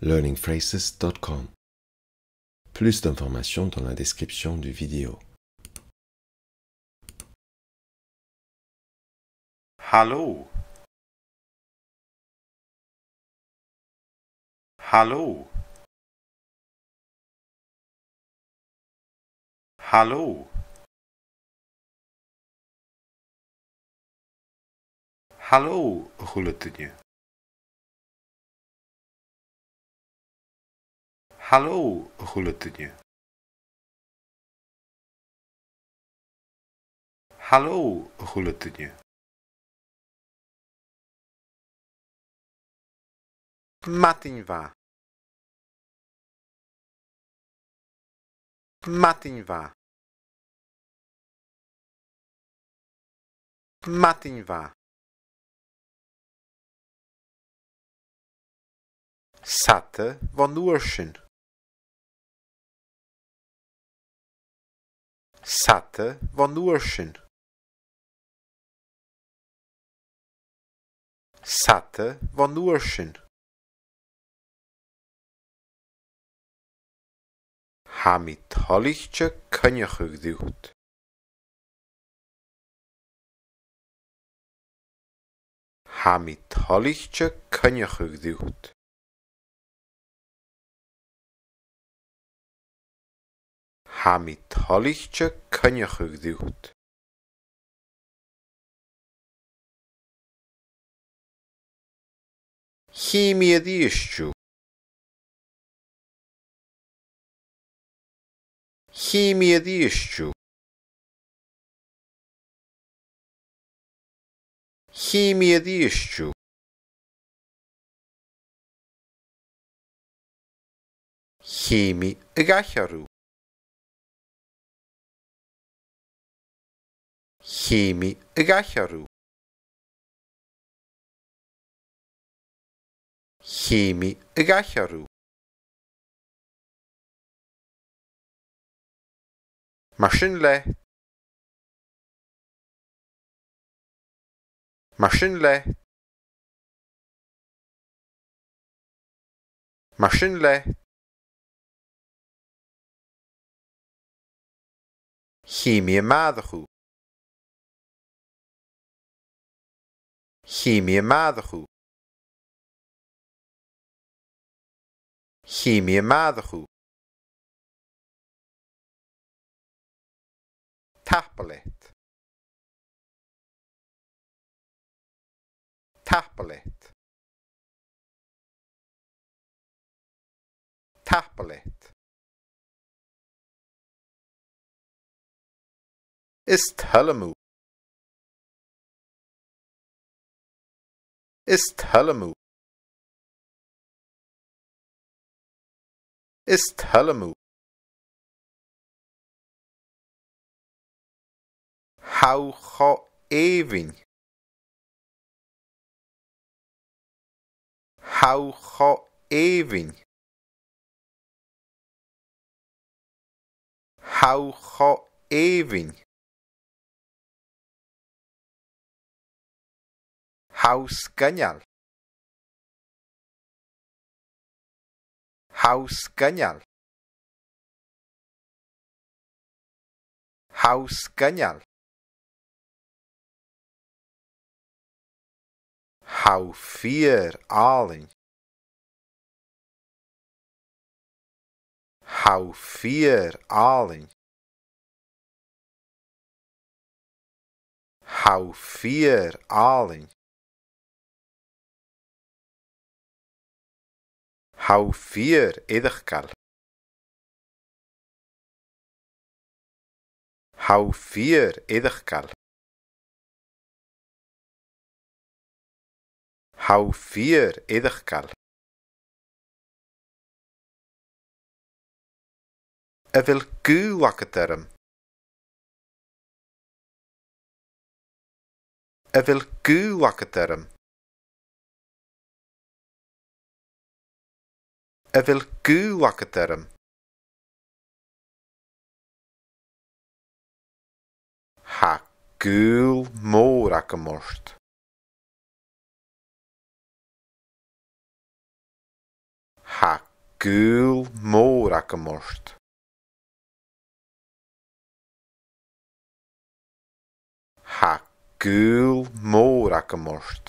learningphrases.com. Plus d'informations dans la description du vidéo. Hallo. Hallo. Hallo. Hallo, goeletenie. Hallo, huletině. Hallo, huletině. Matinva. Matinva. Matinva. Satte van Oerschen. Urschen vanúorsin von Urschen Hami talíchte cynnychug ddiwt. Hami talíchte cynnychug ddiwt. hami talíchte caineachú dúirt Chíimiad íosú Chíimiad íosú Chíimiad íosú Chíimi a gaitharú Chimi y gallorw. Chimi y gallorw. Maszyn le. Maszyn le. Maszyn le. Chimi y maddachw. Chimie maadachú. Chimie maadachú. Tablet. Tablet. Tablet. Is Tullamoo. is Talamu. Is Talamu. Haucha Evin. Haucha Evin. Haucha Evin. Hauskanjal. Hauskanjal. Hauskanjal. Hou vier alen. Hou vier alen. Hou vier alen. Hou vier idircal. Hou vier idircal. Hou vier edigkal. Er wil kuwakketerm. Er wil kuwakketerm. Hij wil kuwakke term. Ha kuul most. Ha kuul most.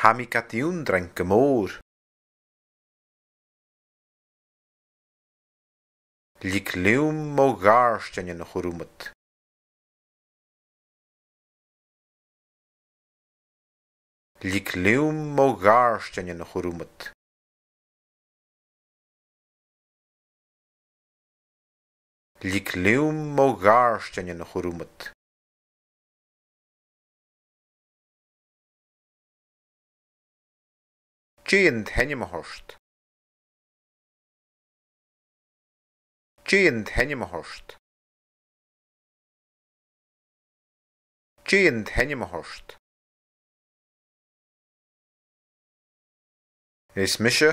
ha mi gati undren gymôr. Lig liwm mo garstian yn ychwyr wmyd. Lig liwm mo garstian yn ychwyr wmyd. Lig liwm mo garstian yn ychwyr wmyd. Чин таньим хоршт. Чин таньим хоршт. Чин таньим хоршт. Es mische.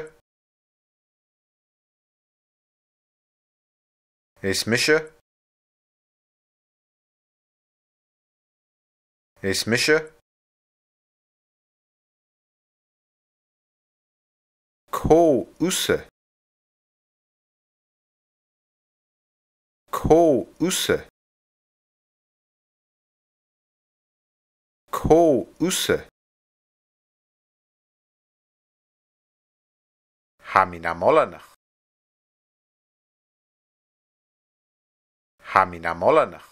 Es mische. Es mische. Ko use. Ko use. Ko use. Hamina molanach. Hamina molanach.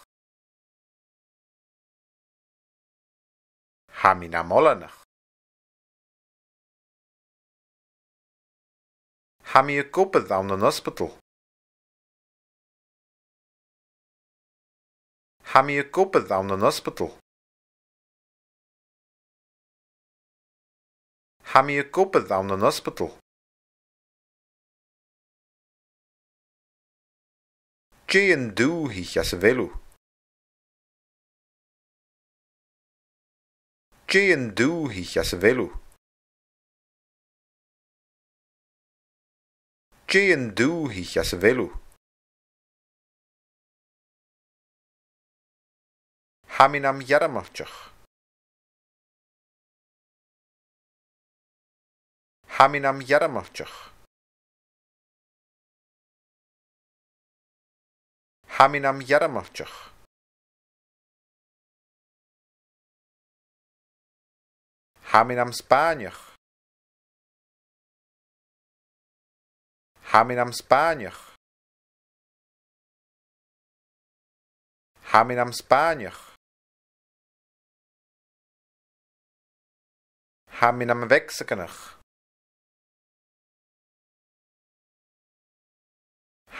Hamina molanach. Hem me kopen down in hospital. Hem me kopen down in hospital. Hem me kopen down in hospital. Geen doe he has velu. Jean doe hij velu. Tjeendoe higasvelu. Haminam yaramachach. Haminam yaramachach. Haminam yaramachach. Haminam Spaniach. Haminam Spanier. Haminam Spanier. Haminam Wexekenach.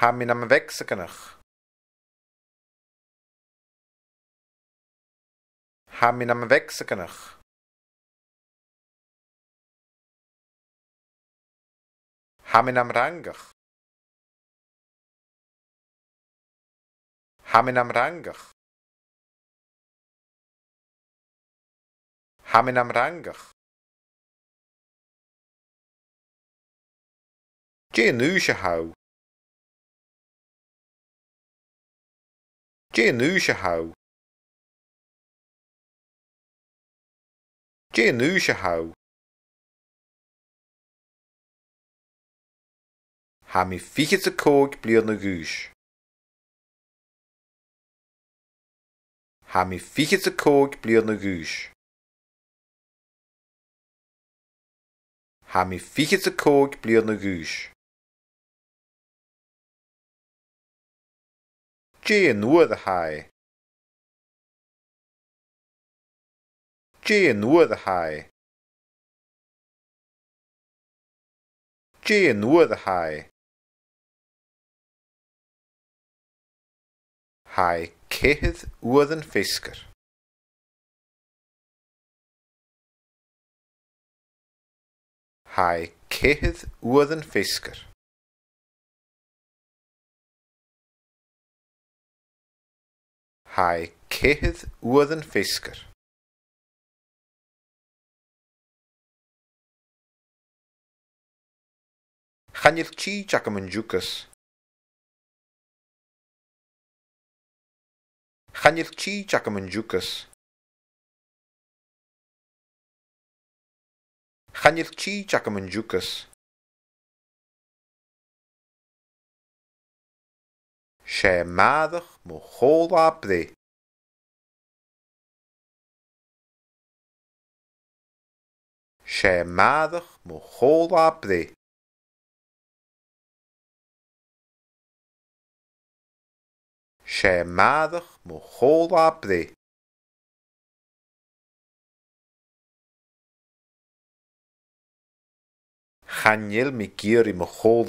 Haminam Wexekenach. Haminam Wexekenach. Haminam rangach. Haminam rangach. Haminam rangach. Genúise há. Genúise há. Genúise há. ha mi fiche a cóg blian na gúis. Ha mi fiche a cóg blian na gúis. Ha mi fiche a cóg blian na gúis. Dé an nua a Dé an nua a Dé an hae cehydd uoedd yn ffeisgar. Hae cehydd uoedd yn ffeisgar. Hae cehydd uoedd yn ffeisgar. Chanyr chi Giacomo Jucas Chanil chi Jacob yn jwcus. Chanil chi Jacob yn jwcus. She maddach mo chol a bre. She maddach mo chol a sé maadach mo a apraí Chaniel mi gíir mo chóil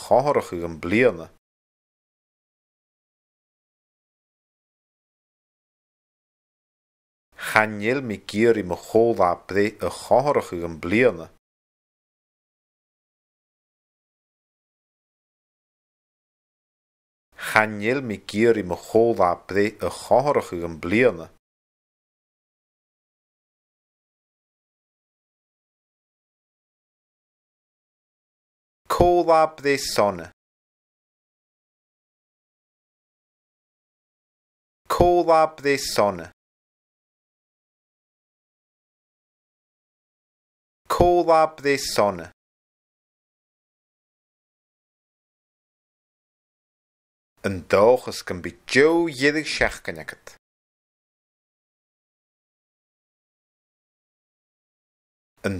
chôl a y ag an bliana. Chaniel mi gíir mo chóil apraí a y ag an bliana. chanil mi gyr i my chôl a bre y chohorach ag yn bliana. Côl a bre sona. Côl a bre sona. Côl a bre sona. kan bij kan bit jo jij seach Een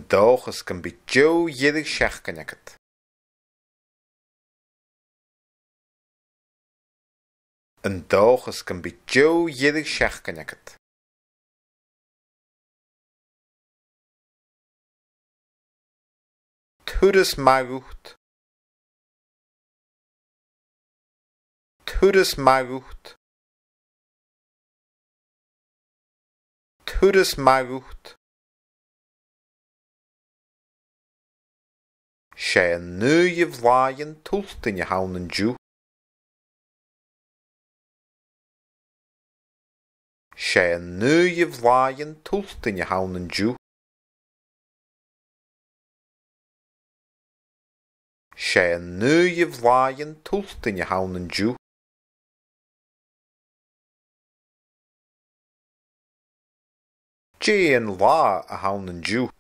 dag kan kan bij jou jo dhéidir Een dag is kan bij jou Todesmarkt. Todesmarkt. sé nuja vláin tultinja haunan djú. sé nuja vláin tultinja haunan djú. sé nuja vláin tultinja haunan djú. Jay and La a howlin' Jew.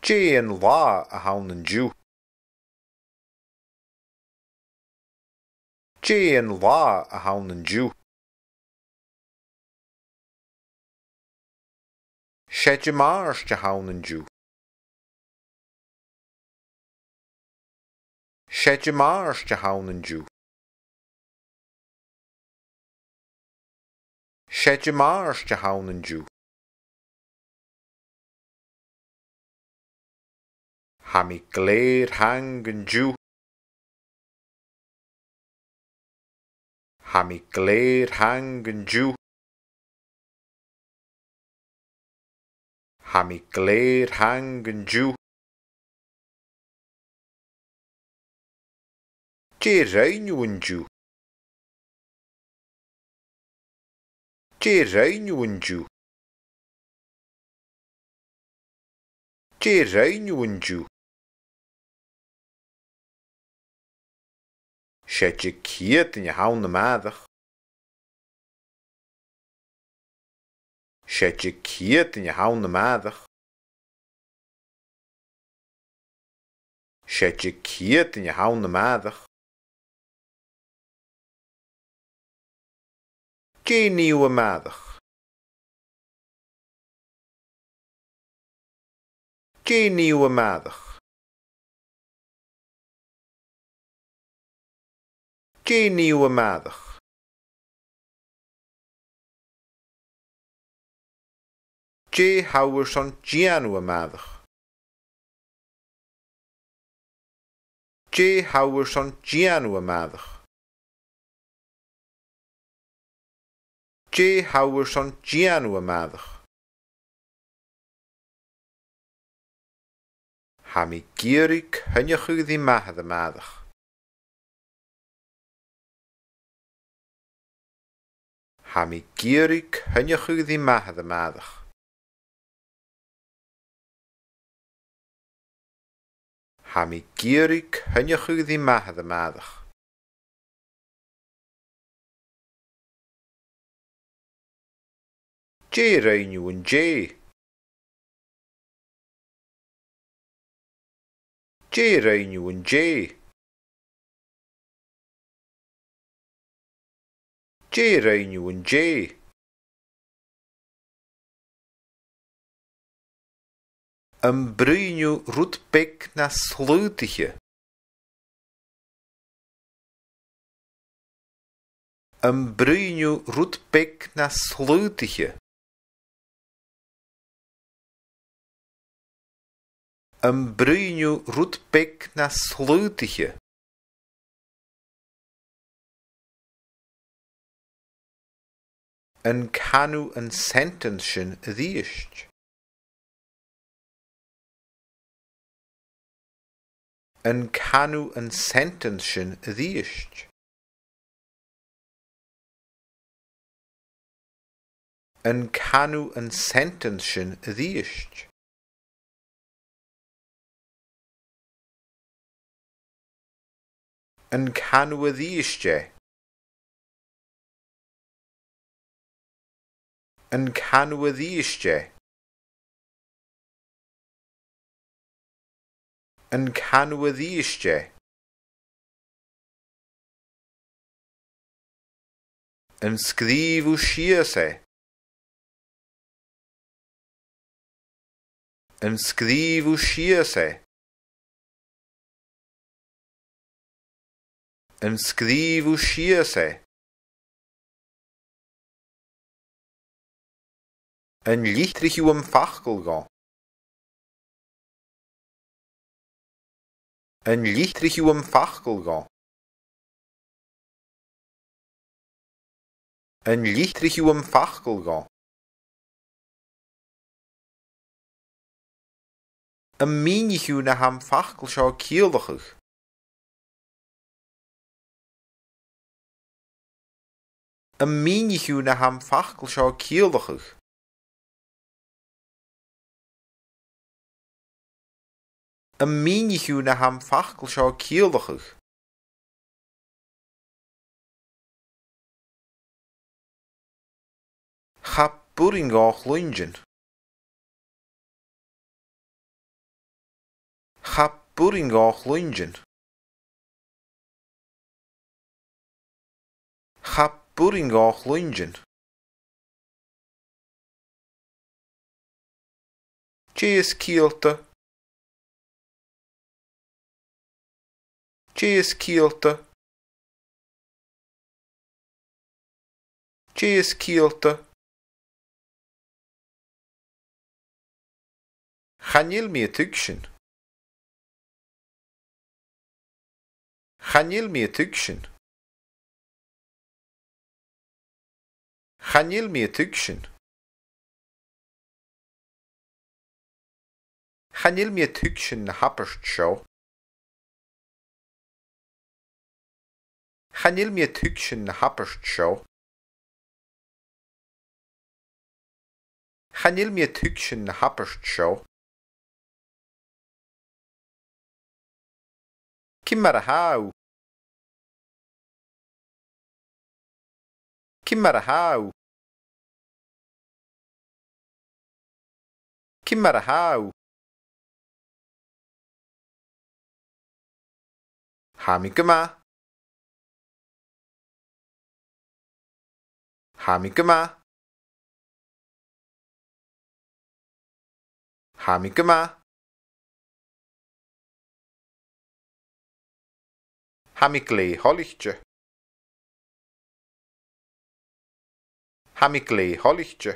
Jay and La a howlin' Jew. Jay and La a howlin' Jew. your Marsh to howlin' Jew. your Marsh to howlin' Jew. séide más de hánan dú. Ha mí léir hang and dú. Hammy glade hang and dú. Hammy glade hang an dú. Dé réinú an dú. Tjerijnjoenju. Tjerijnjoenju. Zet je kiet in je handen maandag. Zet je kiet in je handen maandag. Zet je kiet in je handen maandag. Gen i yw y maddach. Gen i yw y maddach. Gen i yw y maddach. J Howerson Gianw y maddach. J Gianw y maddach. dé hawr son dianw y maddach. Ha mi giri cynnywch yw ddi mahad y maddach. Ha mi giri cynnywch yw ddi mahad y maddach. Ha mi giri cynnywch yw ddi mahad y maddach. J-Reinu en J. J-Reinu en J. J-Reinu en J. Een bruinu roetpek na sluitje. Een bruinu roetpek na sluitige. Ambruinho Rudbeck на Слоутихе An Kanu an Sentenschen riecht. An Kanu an Sentenschen riecht. An Kanu an Sentenschen riecht. yn canwyddusje. Yn canwyddusje. Yn canwyddusje. Yn se. Yn se. Ymsgrifwch-se. Yn llitrich yw ymfachgol go. Yn llitrich yw ymfachgol go. Yn llitrich yw ymfachgol go. Yn minig yw na ham fachgol sio cieldochwch. a míniú na ham fachcail seo cíalachah. A míniú na ham fachcail seo cíalachah. budding off lingen. Cheers, Kielta. Cheers, Kielta. Cheers, Kielta. Hanil me a tuction. Hanil me a tuction. Gaan jil mi tugshin? Gaan jil mi tugshin na happerst show? Gaan jil mi tugshin na happerst show? Gaan jil mi tugshin na happerst show? Kimmer hau. Kimmer hau. cymharhaw Hamigama Hamigama Hamigama Hamigli holichtje Hamigli holichtje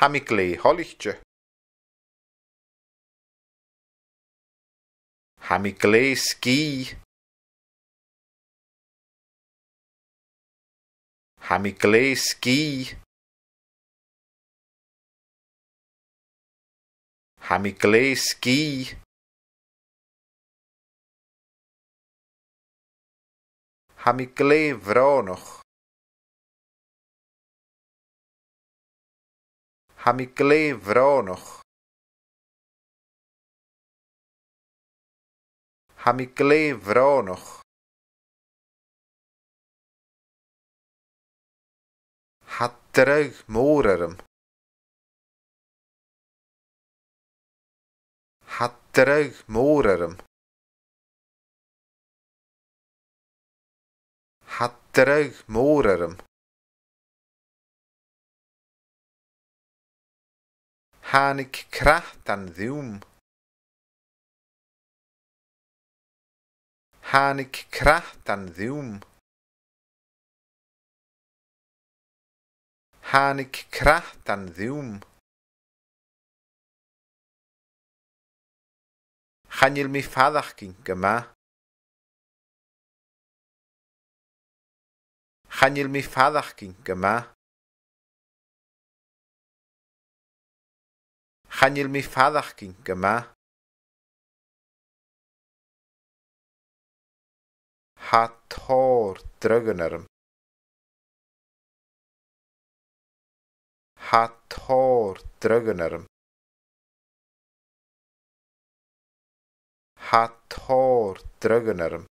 Hamiklei holihče. Hamiklei ski. Hamiklei ski. Hamiklei ski. Hamiklei vronoch. hamiklei vronog. terug vronog. Hatterug morerum. Hatterug morerum. terug morerum. hannig crat dan ddiwm. Hannig crat dan ddiwm. Hannig crat dan ddiwm. Chanyl mi ffaddach gyn gyma. Chanyl mi ffaddach gyn gyma. chanil mi ffaddach gyn gyma. Ha tor drygyn arm. Ha tor drygyn arm. Ha tor drygyn arm.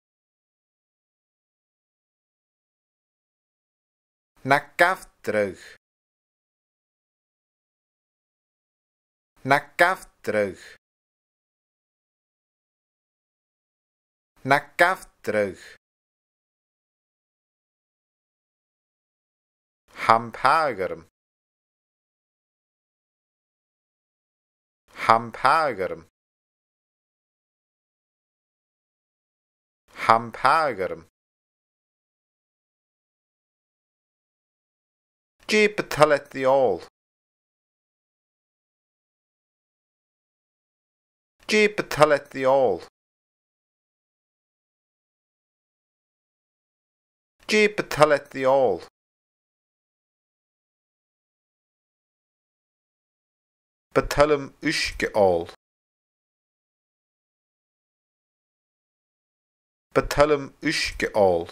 Na gaf dryg. Nagaf drwg. Nagaf drwg. Hampagrm. Hampagrm. Hampagerm. Jeep talet the old. G betallet the all. G betallet the all. Betalum uske all. Betalum uske all.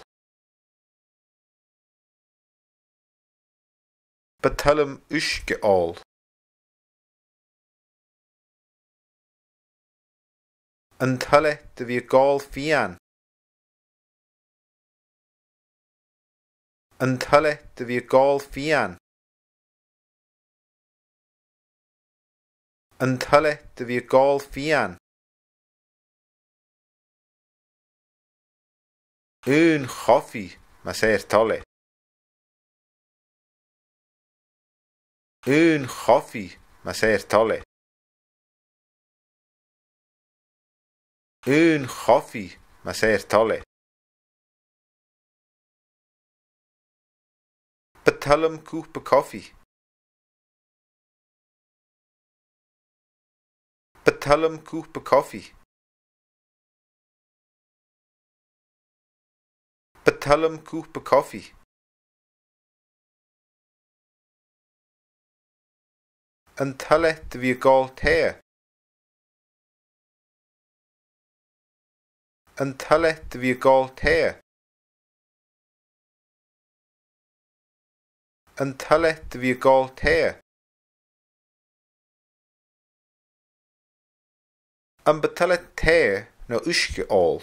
Betalum uske all. yn tyle dy fi gol fian. Yn tyle dy fi gol fian. Yn tyle dy fi gol fian. Yn choffi mae se'r tole. Yn choffi mae se'r tole. Un coffee, ma ser tolle. Betalum koopa coffee. Betalum koopa coffee. Betalum koopa coffee. An talet vi gol teir. an tallet bhí gáil ta. An tallet bhí gáil ta. An betalet ta no uske all.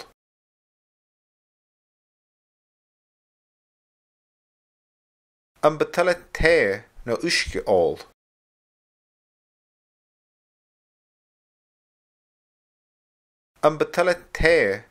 An betalet ta no uske all. An betalet ta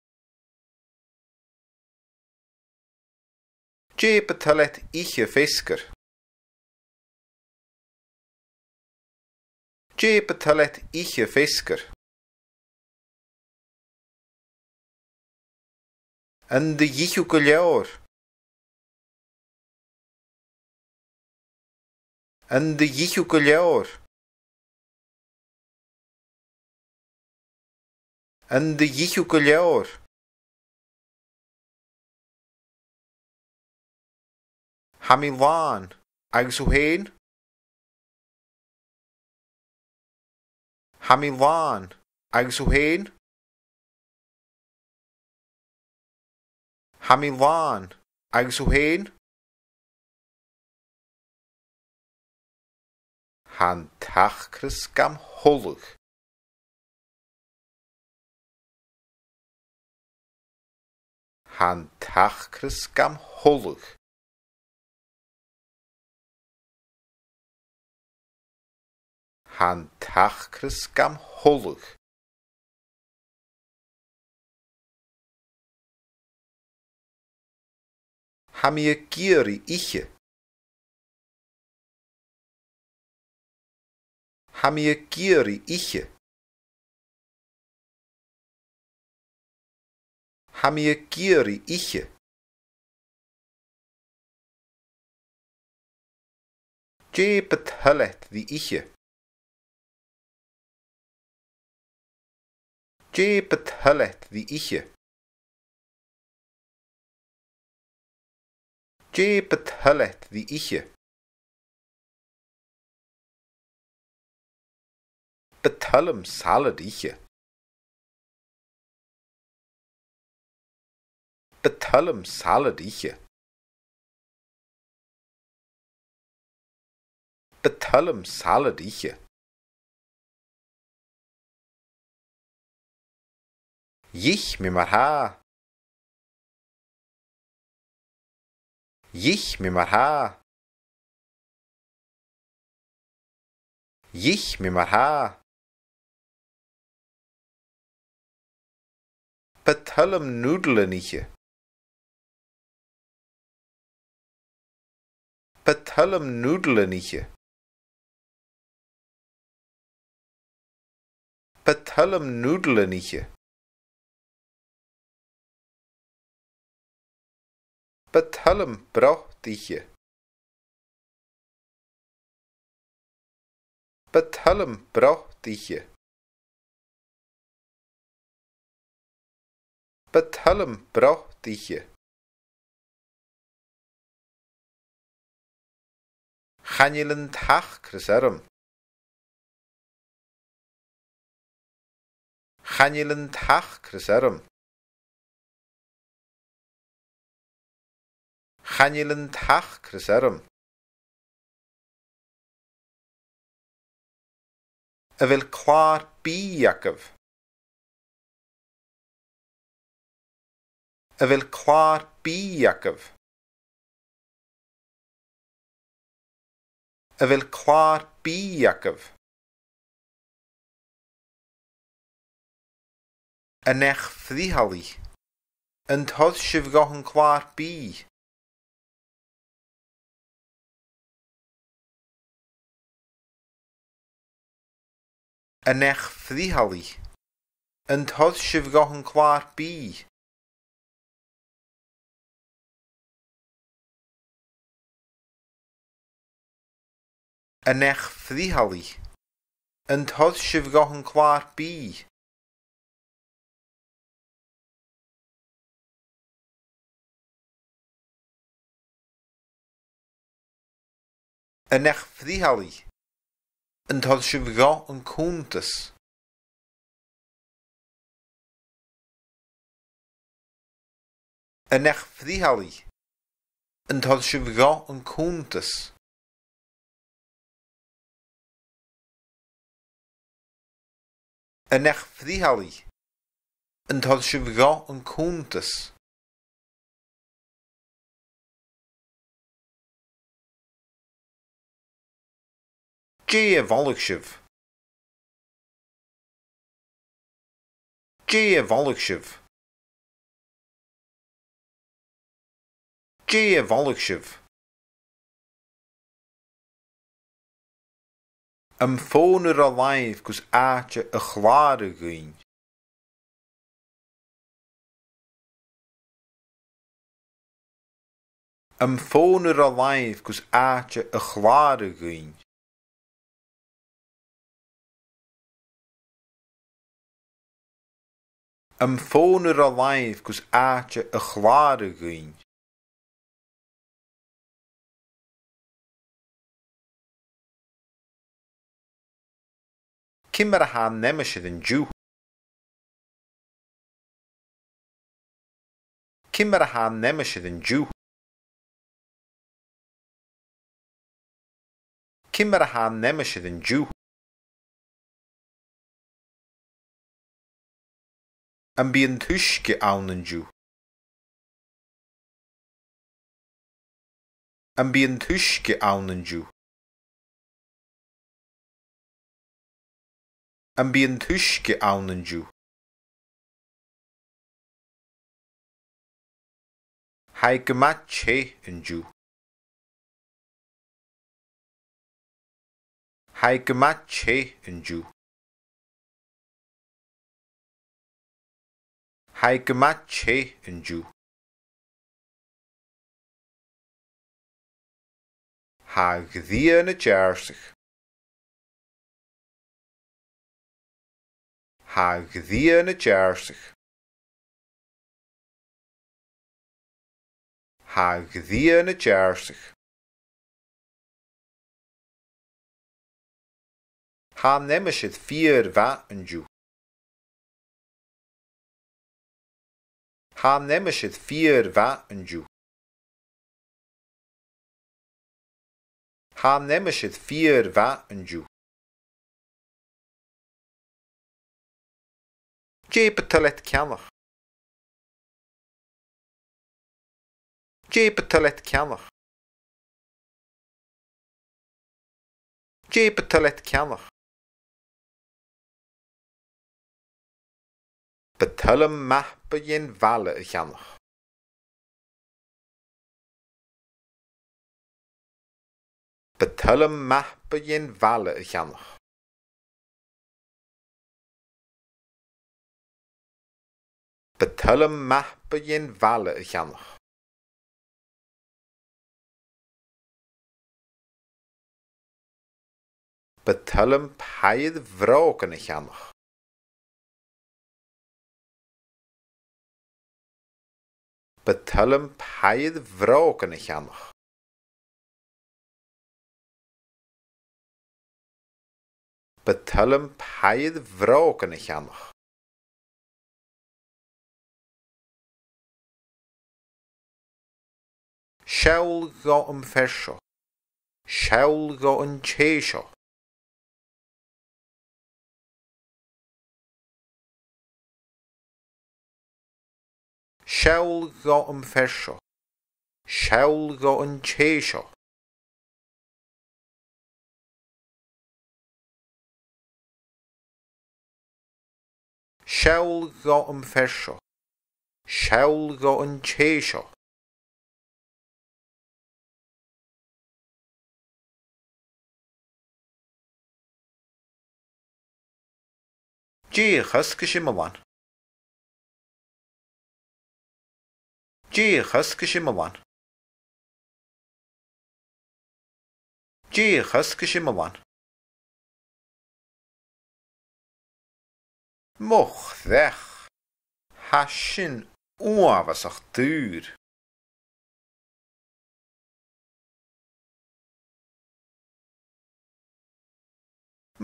Gdzie betalet fisker? Gdzie betalet fisker? En de yihukulior. En de yihukulior. En de yihukulior. Hamilton Agsuhain Hamilton Agsuhain Hamilton Agsuhain Han tachkriskam hollig. Han tachkriskam hollig. han tachkris gam holwch. Ha mi y gyr i iche. Ha mi y gyr i iche. Ha mi y gyr i iche. Je betullet the iche. Чепетхалет the ichje. hellet the ichje. Betalem salad ichje. Betalem salad ichje. Betalem salad ichje. Jich mir mal ha. Jich mir mal ha. Jich mir mal ha. Patalum Nudelniche. Patalum Nudelniche. Patalum Nudeleniche. Bethlehem bracht ich je. Bethlehem bracht ich je. Bethlehem bracht ich je. Chanielen tach kreserum. Chanilyn tach Chris erym. Y fel clar bi Iacov. Y fel clar bi Iacov. Y fel clar bi Iacov. Yn eich ffdihali. Yn todd sifgoch yn clar bi. yn eich ffrihali, yn todd sifgo yn clar bi. Yn eich ffrihali, yn todd sifgo yn clar bi. Yn eich ffrihali, yn tholl sibh dhá an cúntas. Yn eich ffrihali, yn tholl sibh dhá an cúntas. Yn eich ffrihali, yn tholl sibh dhá an cúntas. Чия Волокшев? Чия Волокшев? Чия Волокшев? Am fóin ar a laimh cos áte a chláir a gúin. Am fóin ar a laimh cos áte a chláir a gúin. Am fónar a leimh gus áte a chláir a gúin. Cimar a há nemisiad an dú. Cimar a há nemisiad an dú. Cimar a há nemisiad an dú. An bíonn túisce ann an dsiú. An bíonn túisce ann an An ann an Hai go mat sé an Hai go mat sé an Hycmaatje, een Jew. Hagdieëntjaarstig. Hagdieëntjaarstig. Hagdieëntjaarstig. Ha nemmes het vier va en ju. Ha het vier va een Jew. Ha nemeshet vier va een Jew. Jeep talet kianach. Jeep talet kianach. talet Petulum mah pejen vale ganach. Petulum mah pejen vale ganach. Petulum mah pejen vale ganach. Betullen paid vroken ganach. betalym paedd vrog yn y llanach. Betalym paedd vrog yn y llanach. Siawl go yn fersio. Siawl go yn cheisio. Siawl go yn fersio. Siawl go yn cheisio. Siawl go yn fersio. Siawl go yn cheisio. Ji, chysgu sy'n Díchas go sin bháin. Díchas go sin bháin. Moch ddech. Hasin uafas o'ch dŵr.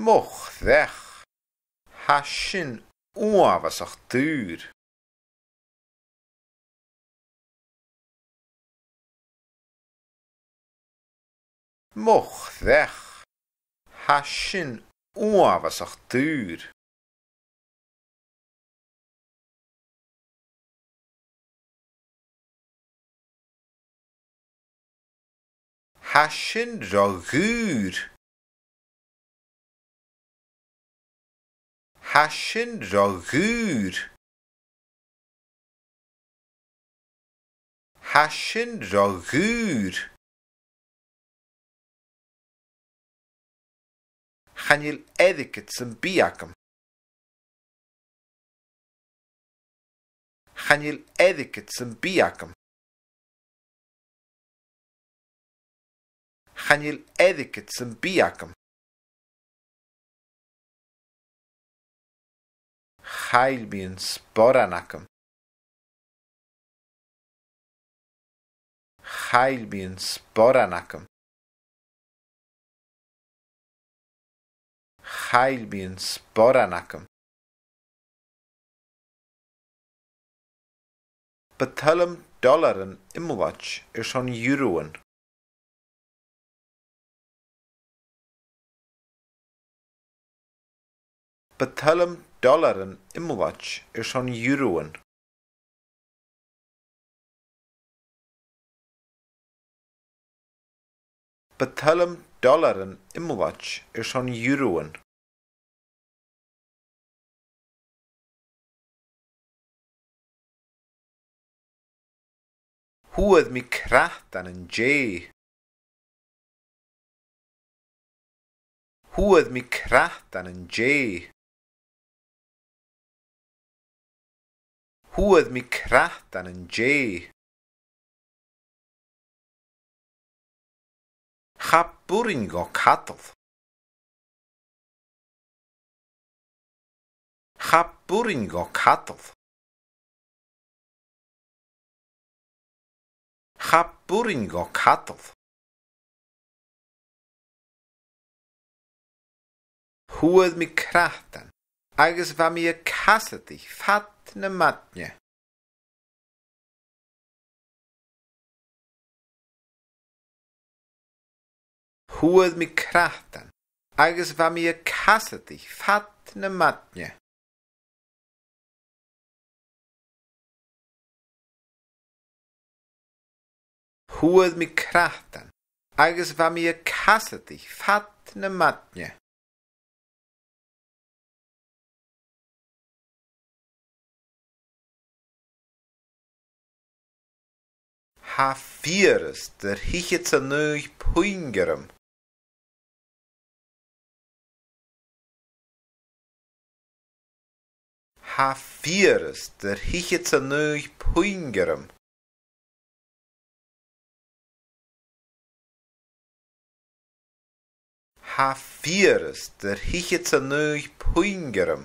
Moch ddech. Hasin uafas o'ch moch ddech. Hasin oaf as o'ch dŵr. Hasin rogŵr. Hasin rogŵr. Hasin rogŵr. gaan jy edik dit sin biakam. gaan jy edik dit sin biakam. gaan jy edik dit sin biakam. heil bin sporanakam. heil bin sporanakam. heilbiens Sporanakum. Betalum dollaren imwatch is on euroen. Betalum dollaren imwatch is on euroen. Betalum dollar yn imwlach yw son euro'n. Hwyd mi cratan yn jay. Hwyd mi cratan yn jay. Hwyd mi cratan yn jay. Chapburingo cadl. Chapburingo catl. Chapburingo cadl. Hwyd mi cratan, agos fa mi y i ffat na matnia. huet mi kraftan, agus war mir a dich, fat na matne. Huet mi kraftan, agus war mir a dich, fat na matne. Ha fyrst der hiche zu nöch püngerem. ha fieres der hiche zu neu pungerem ha fieres der hiche zu neu pungerem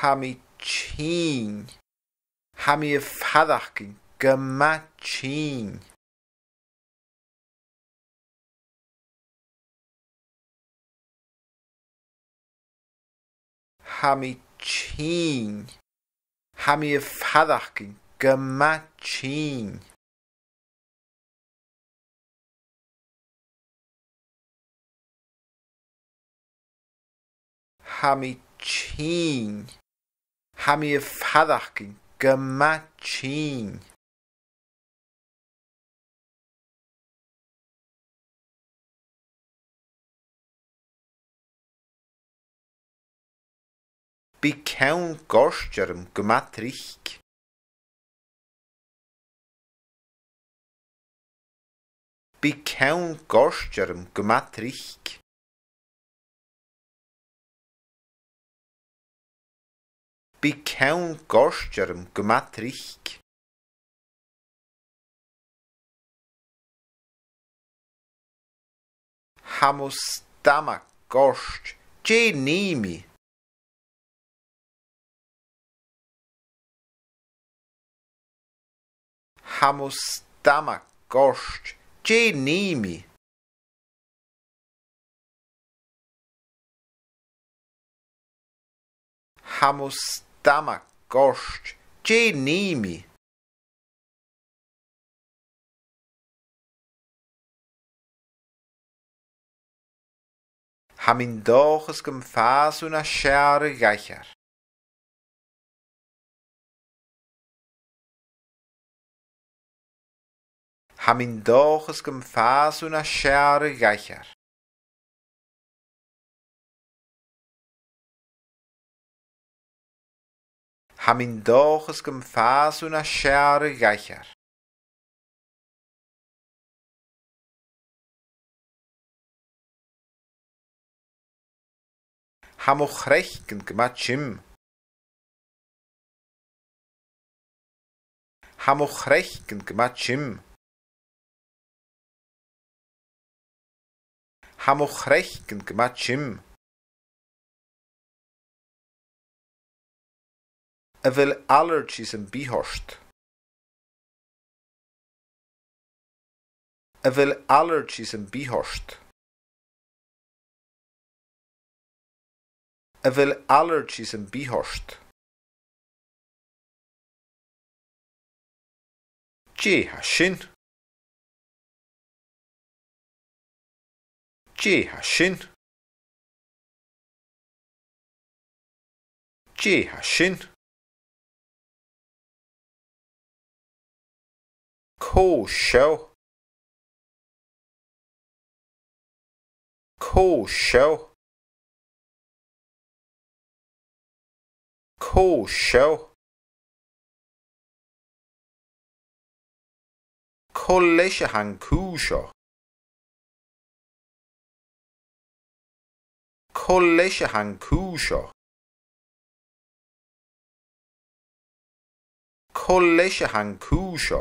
ha mi chin ha mi fadachkin gematchin hami chin. Hami y ffadachgyn, gyma chin. Hami chin. Hami y ffadachgyn, gyma chin. become gosterm gmatrich. Become gosterm gmatrich. Become gosterm gmatrich. Hamus dama gost, genimi. همستمک گشت چه نیمی همستمک گشت چه نیمی همین داخل کم فاسونه شعر گکر ha min dochas gym fas una asiar y gaichar. Ha min dochas gym fas una asiar y gaichar. Ham o chrech gyn gyma chym. Ham o chrech gyn gyma chym. hamochrechken gmachim. Evel wil allergies en bihorst. Evel wil allergies en bihorst. Evel wil allergies en bihorst. Tje, shin. G-haschen. g show Koshell. Koshell. Koshell. Kollegehankusha. koleisio han kúsio. Koleisio han kúsio.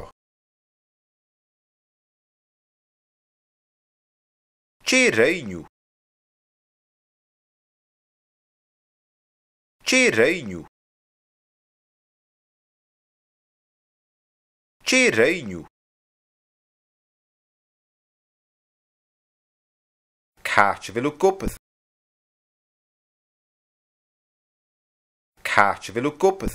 Tireinho. Tireinho. Tireinho. Kaartje wil ook koppen. Carteville o gwbl.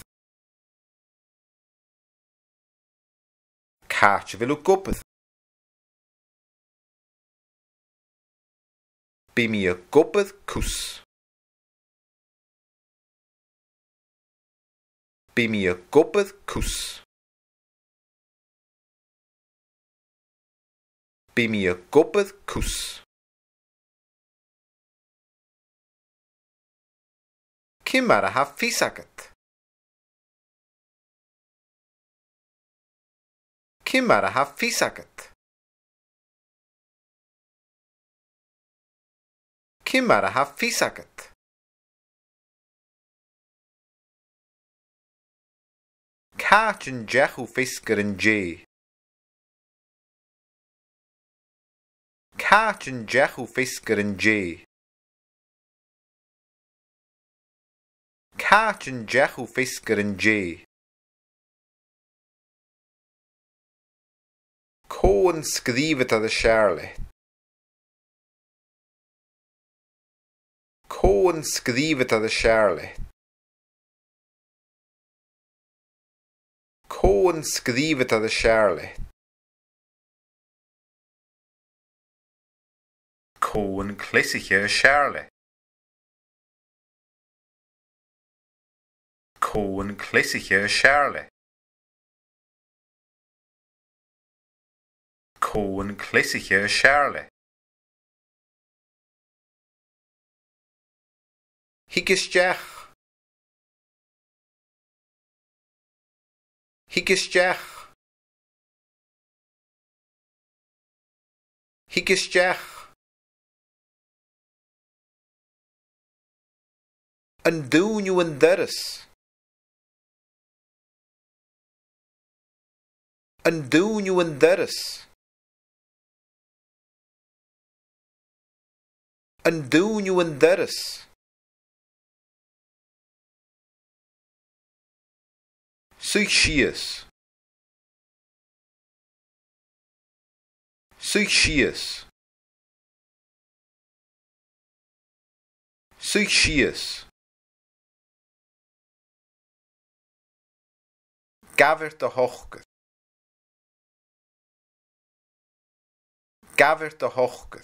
Carteville o gwbl. Be mi y gobydd cws. Be mi y gobydd cws. Be mi y gobydd cws. كمرها في سكت كمرها في سكت كمرها في سكت كاتن جهو فيسكرن جي كاتن جهو فيسكرن جي Caart and Jehu fécar and Jay. Có an scríomhat a de seaarla. Có an scríomhat a de seaarla. Có an scríomhat a de seaarla. Có Koen Klesiger Charley. Koen Klesiger Charley. Higisteach. Higisteach. And An you an deras. een duwnuwen ders. Een duwnuwen ders. Suixias. Suixias. Suixias. de Gavert a hochke.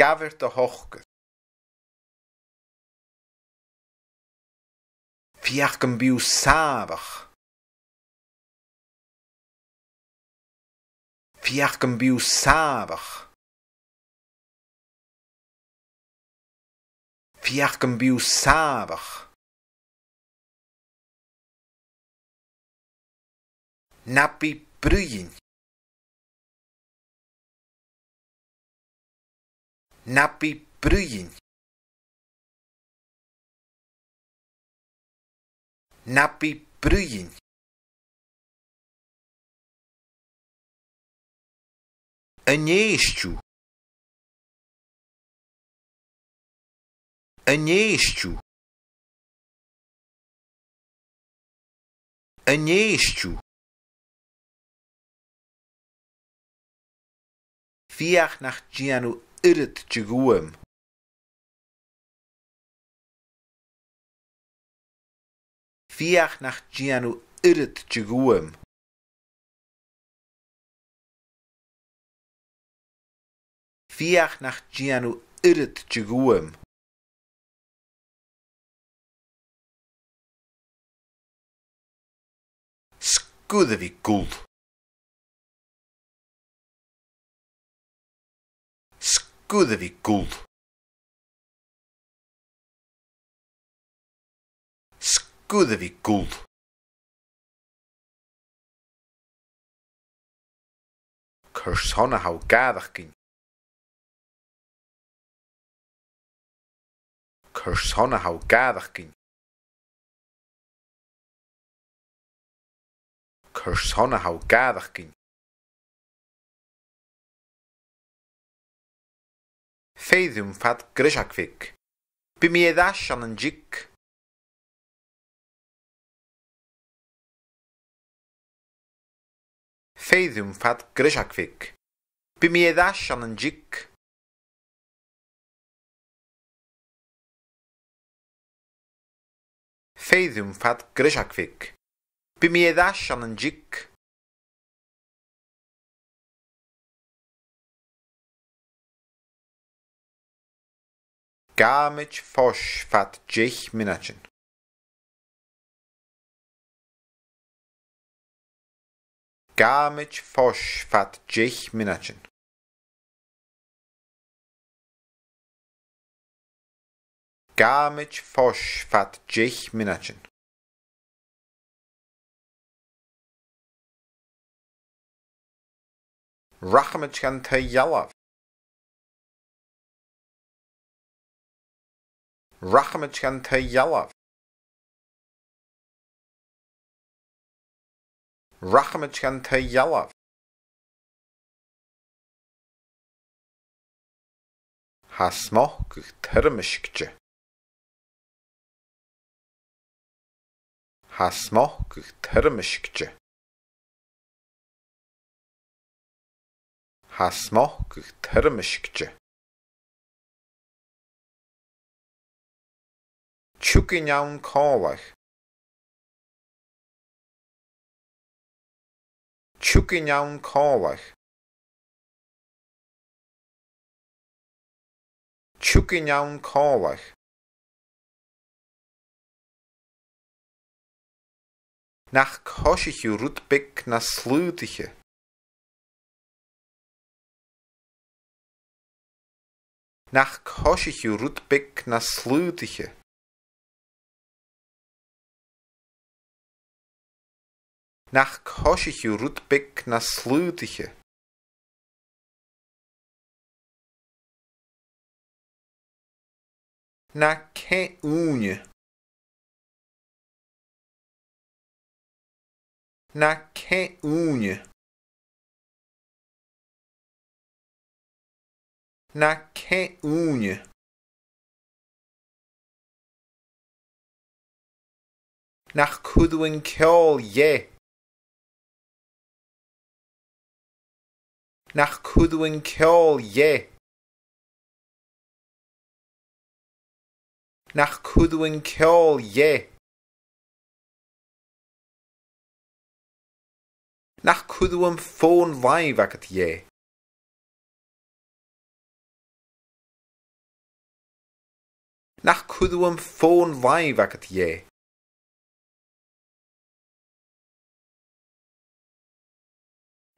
Gavert a hochke. Vier kambi u sabach. Vier kambi u sabach. Vier kambi Прыгень. Напи Прыгень. Напи Прыгень. Aneixo. Aneixo. Aneixo. Fiach nach gianu irrit giguem. Fiach nach gianu irrit giguem. Fiach nach gianu irid giguem. Skudevi guld. good of it good. Good of it good. Curs honna hau gadach gyn. Curs honna hau gadach gyn. Curs honna hau gadach gyn. Feiddiwm ffad grisiacfig. Bimi eddaś an an jik. Feiddiwm ffad grisiacfig. Bimi eddaś an an jik. Feiddiwm ffad grisiacfig. Bimi eddaś an an jik. Gamic fosh fat jich minachin. Gamic fosh fat jich minachin. Gamic fosh fat jich minachin. Rachamich gan Rakhmatyan Tayalov Rakhmatyan Tayalov Hasmoh гэх тарим ишгчэ Hasmoh гэх тарим ишгчэ Hasmoh гэх тарим ишгчэ tocyn iawn coleg. Tocyn iawn coleg. Tocyn iawn coleg. Nach koshichu rutbek na slutiche. Nach koshichu rutbek na slutiche. Nach koschichu rutbik na slutiche. Na ke unje. Na ke unje. Na ke unje. Nach kudwin kjol je. nach kudwin ceol ye nach kudwin ceol ye nach cuireann ffôn laimh agat ye nach cuireann ffôn laimh agat ye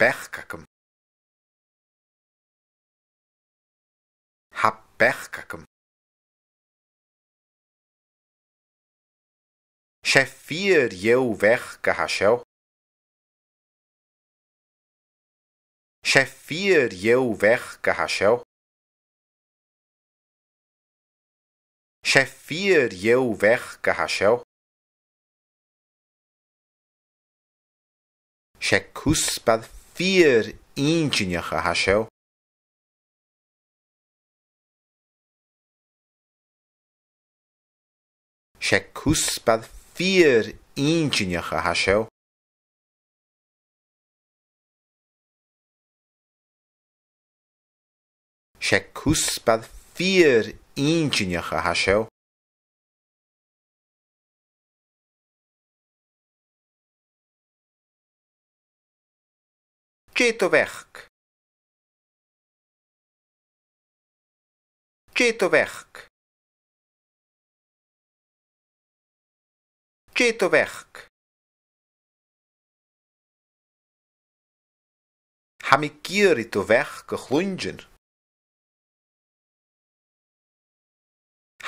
berkakum hab berkakum Chefir eu verca Rachel. Chefir eu verca Rachel. Chefir eu verca Rachel. Checusbad fear intineach a haseo. Se cúspad fear intineach a haseo. Se cúspad fear intineach a haseo. Cetoverc. Cetoverc. Cetoverc. Ha mi gyr i dy ferch gychlwynjyn.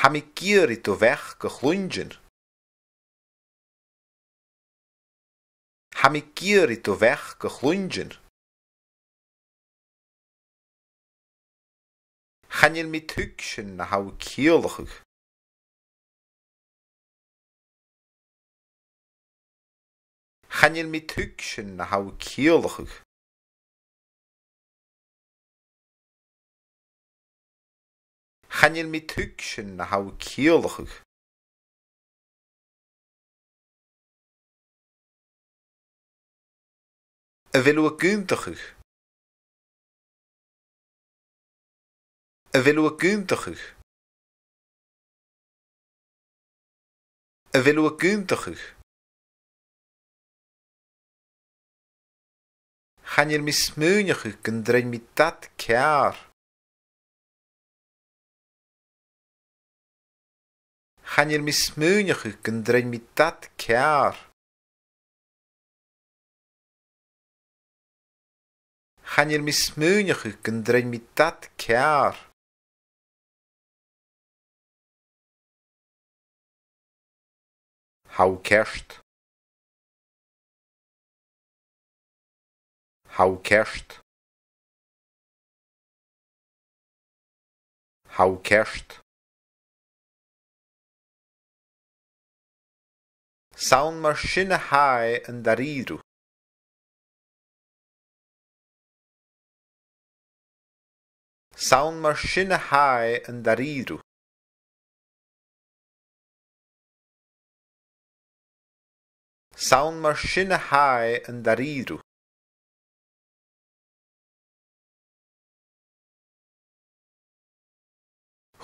Ha to gyr i dy ferch gychlwynjyn. Ha mi gyr i Chanil mi tug sin na hafu cíolachug. Chanil mi tug sin na hafu je Chanil mi tug sin na hafu a bhfuú a gúnta chu. A gan drein met dat cear. Chanir mi gan drein met dat cear. Chanir mi drein met dat How cached? How cached? How cached? Sound machine high and daríru. Sound machine high and daríru. Saon mar sin a haghaidh an dtarírú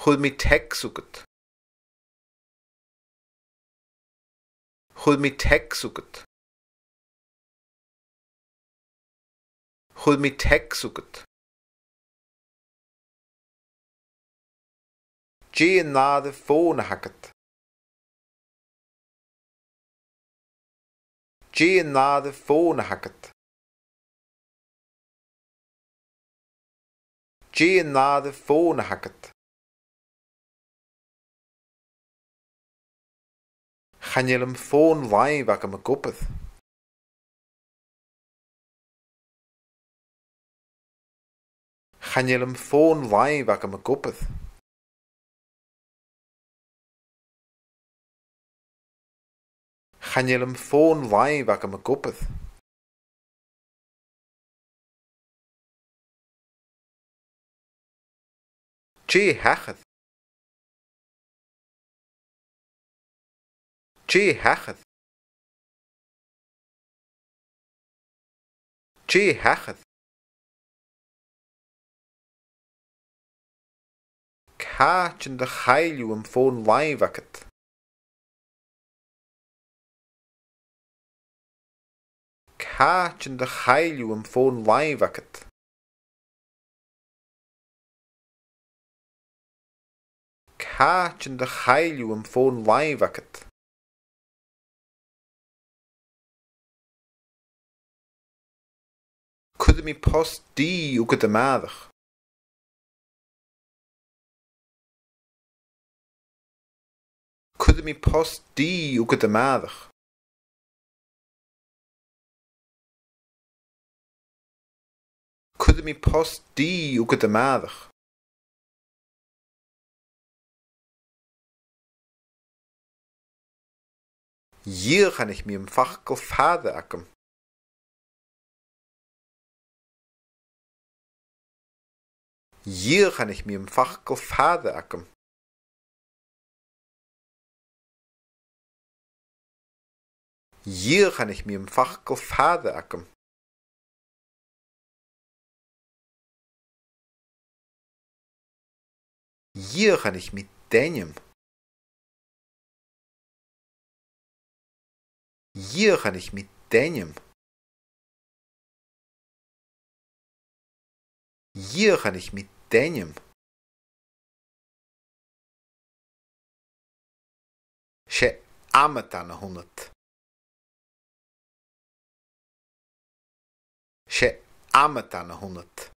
Chid mí teicúgad. Chid mí teicúgad. Chid mí teicúgad. Dé an nád a fóna hagad. Jé nád fóna hagat. Jé nád fóna hagat. Chanil am fón laib ac am y gwbydd. Chanil am fón laib ac am y gwbydd. chanel ym ffôn laif ac am y gwbydd. Chi hachydd. Chi hachydd. Chi hachydd. Ca chynd y chael yw ym ffôn laif ac yd. hach yn háitin de chailliú an fón láimhhachat. Háitin de chailliú an fón láimhhachat. Cwyd mi post di yw gyda maddach. Cwyd mi post di yw gyda maddach. Could mi post dí ugad amadaach. Hier kann ich mir im Fach Fader akkum. Hier kann ich mir im Fach Fader akkum. Hier kann ich mir im Fach Fader akkum. Hier kann ich mit deinem. Hier kann ich mit deinem. Hier kann ich mit deinem. שעמתה נהונת. שעמתה hundert.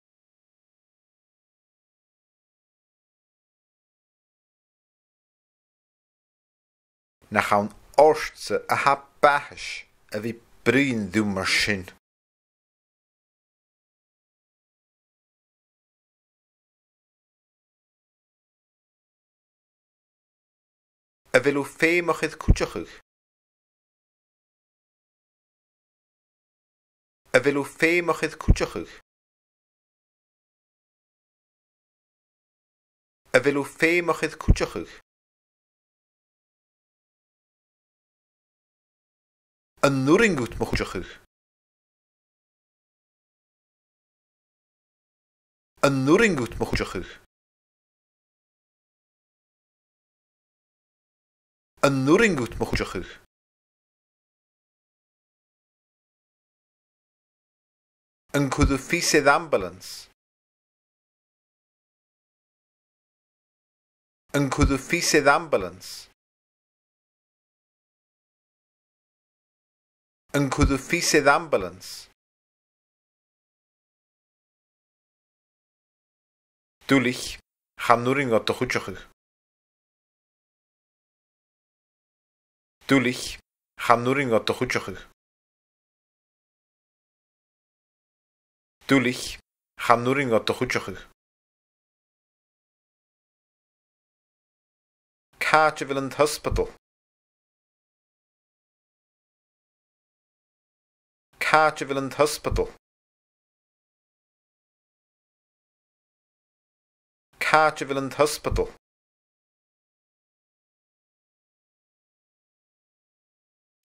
na chawn orsa a ha bahas a fi bryn ddim mar sin. a bhfuú féimach iad cúteachug. A bhfuú féimach iad cúteachug. A bhfuú féimach iad cúteachug. yn nŵr yn gwt mwch jychyd. Ynwr yn gwt mwch jychyd. Ynwr yn gwt mwch jychyd. Yn cwyddo y ffisydd ambulance. Yn cwyddo y ffisydd ambulance. yn cwrdd ffisydd ambulans. Dwlich, chanwrin o dychwtioch. Dwlich, chanwrin o dychwtioch. Dwlich, chanwrin o dychwtioch. Carteville Hospital. Cardiff Hospital. Cardiff Hospital.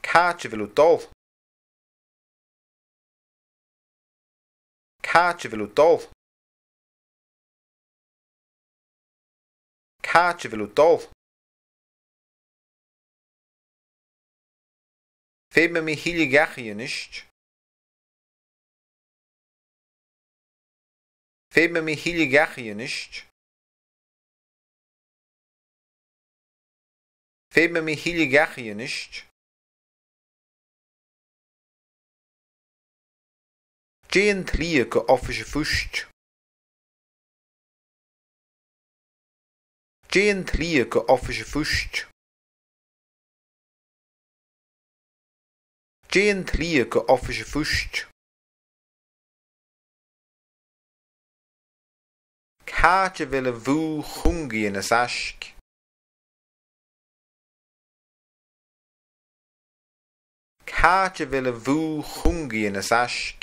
Cardiff Dol. Cardiff Dol. Cardiff Dol. Fem mi hilig gachi yn isht. Fehme mi hili gachi nicht. Fehme mi hili gachi nicht. Gehen trieke offische fust. Gehen trieke offische fust. Gehen trieke offische fust. Káte vil a bhú chungi in as ashk. Káte vil a bhú chungi in as ashk.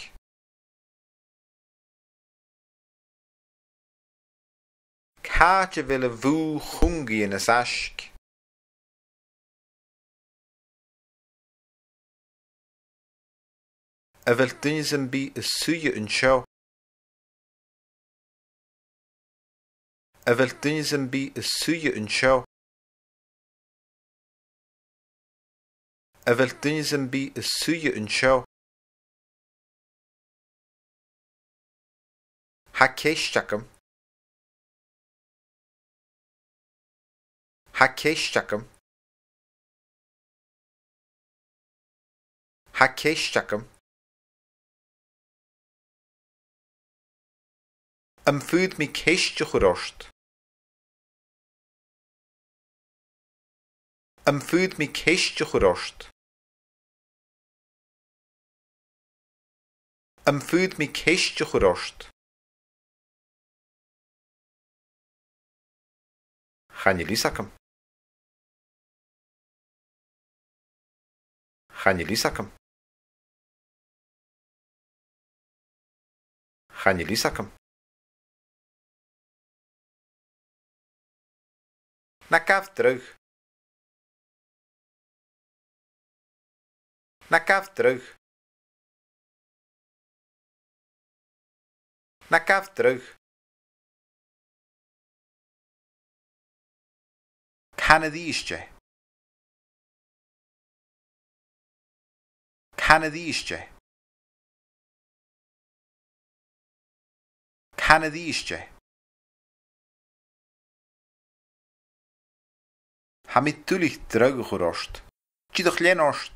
Káte vil a bhú chungi in as ashk. A bhil dunis an bí is suya an seo. en be is suje een show. Evel be is suje een show. Hakeshchakum. Hakeshchakum. Hakeshchakum. Am me me keishtioch am fud mi keiste churást. Am fud mi keiste kam. Channe lísacham. kam. lísacham. lisa lísacham. Na kaaf terug. Na kaf terug. Na kaf terug. Kanadischje. Kanadischje. Kanadischje. Hamit tulich terug gerost. Chidoch lenost.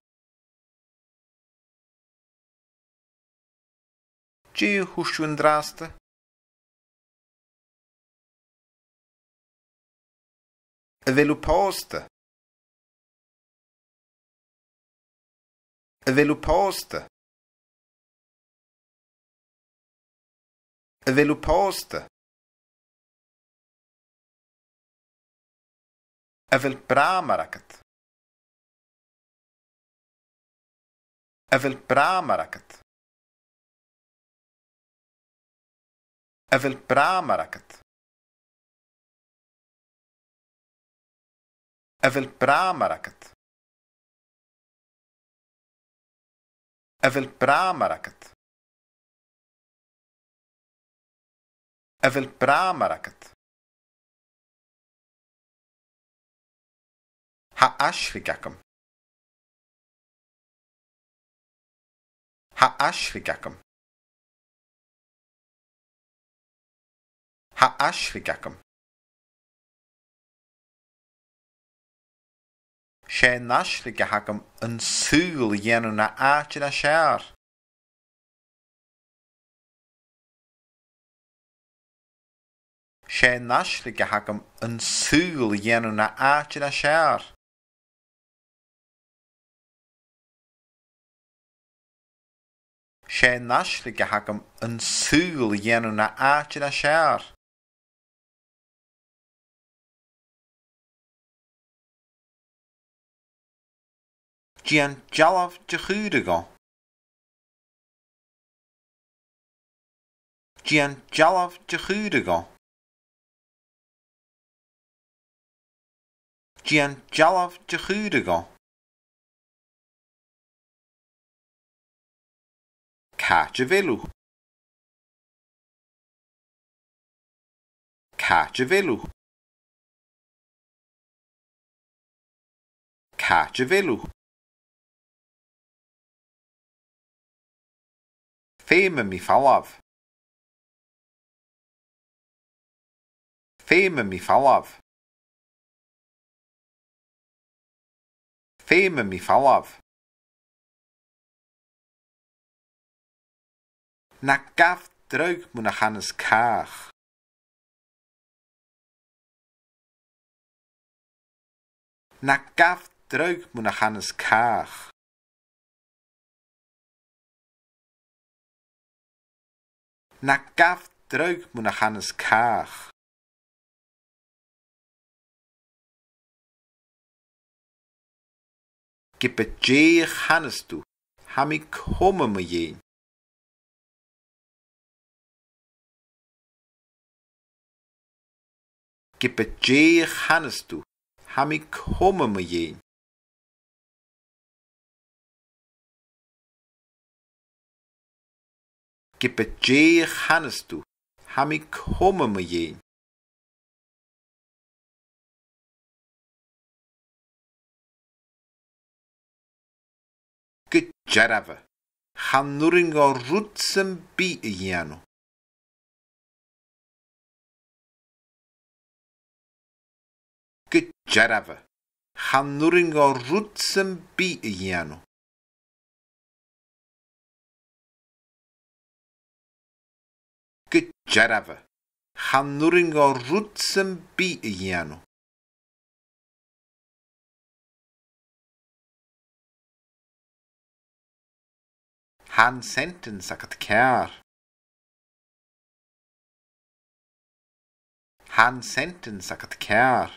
Czyj huszyndrast? Velu post. Velu post. Velu post. Evel pramarakat. Evel pramarakat. أفل برا مركت أفل برا مركت أفل برا مركت أفل برا مركت ها أشرككم ها أشرككم Ha-ashrikakum. Shenashrikahakum un sul yenu na achina shar. Shenashrikahakum un sul yenu na achina shar. Shenashrikahakum un sul yenu na achina shar. gian jalaf jachudigo. Gian jalaf jachudigo. Gian jalaf jachudigo. Cachavillu. Cachavillu. Cachavillu. Fame mi falaf. Fame mi falaf. Fame mi falaf. Na gaf druk mu na hanes kaag. Na gaf druk mu na hanes kaag. na kaf druk mu na channes kaag. Gippe jeich hanes du, ham ik komme me jein. Gippe jeich hanes du, ham ik komme mu кипетчей ханысту, хамик хомымы ейн. Кычарава, ханнуринга рутсым би яну. Кычарава, ханнуринга рутсым би яну. djärv. Hannuringa rutsen bi igen. Han senten sakat kär. Han senten sakat kär.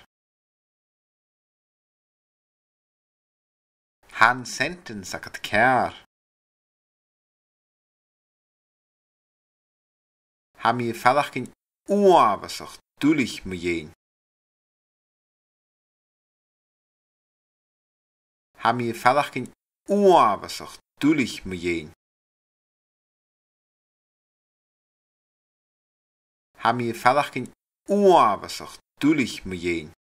Han senten sakat kär. ha mi falachkin ua vasach dulich mu jen. Ha mi falachkin ua vasach dulich Haben jen. Ha mi falachkin ua vasach dulich mu jen.